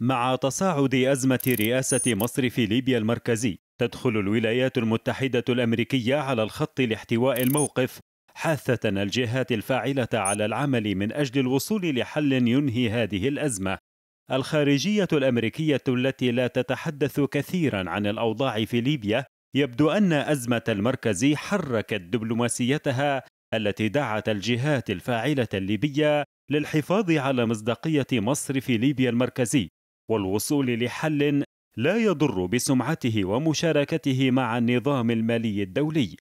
مع تصاعد أزمة رئاسة مصر في ليبيا المركزي تدخل الولايات المتحدة الأمريكية على الخط لاحتواء الموقف حاثة الجهات الفاعلة على العمل من أجل الوصول لحل ينهي هذه الأزمة الخارجية الأمريكية التي لا تتحدث كثيرا عن الأوضاع في ليبيا يبدو أن أزمة المركز حركت دبلوماسيتها التي دعت الجهات الفاعلة الليبية للحفاظ على مصداقية مصر في ليبيا المركزي والوصول لحل لا يضر بسمعته ومشاركته مع النظام المالي الدولي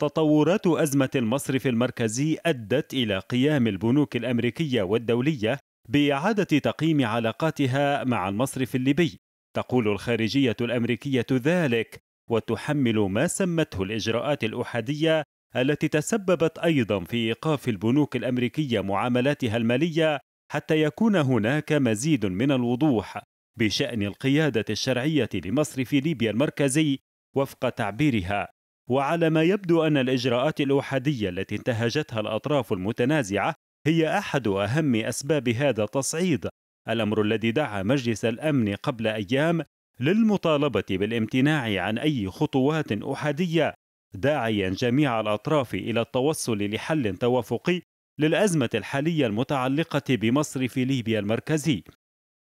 تطورات أزمة المصرف المركزي أدت إلى قيام البنوك الأمريكية والدولية بإعادة تقييم علاقاتها مع المصرف الليبي تقول الخارجية الأمريكية ذلك وتحمل ما سمته الإجراءات الأحادية التي تسببت أيضا في إيقاف البنوك الأمريكية معاملاتها المالية حتى يكون هناك مزيد من الوضوح بشان القياده الشرعيه لمصر في ليبيا المركزي وفق تعبيرها وعلى ما يبدو ان الاجراءات الاحاديه التي انتهجتها الاطراف المتنازعه هي احد اهم اسباب هذا التصعيد الامر الذي دعا مجلس الامن قبل ايام للمطالبه بالامتناع عن اي خطوات احاديه داعيا جميع الاطراف الى التوصل لحل توافقي للأزمة الحالية المتعلقة بمصرف ليبيا المركزي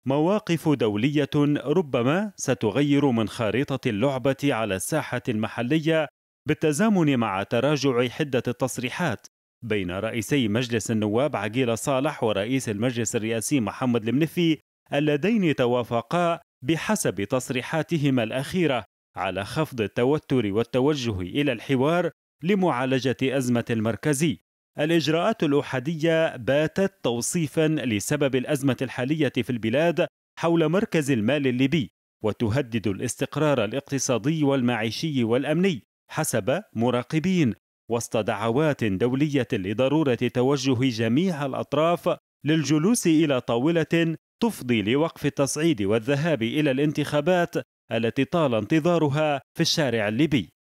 مواقف دولية ربما ستغير من خارطة اللعبة على الساحة المحلية بالتزامن مع تراجع حدة التصريحات بين رئيسي مجلس النواب عقيل صالح ورئيس المجلس الرئاسي محمد المنفي اللذين توافقا بحسب تصريحاتهما الأخيرة على خفض التوتر والتوجه إلى الحوار لمعالجة أزمة المركزي الإجراءات الأحادية باتت توصيفا لسبب الأزمة الحالية في البلاد حول مركز المال الليبي وتهدد الاستقرار الاقتصادي والمعيشي والأمني حسب مراقبين وسط دعوات دولية لضرورة توجه جميع الأطراف للجلوس إلى طاولة تفضي لوقف التصعيد والذهاب إلى الانتخابات التي طال انتظارها في الشارع الليبي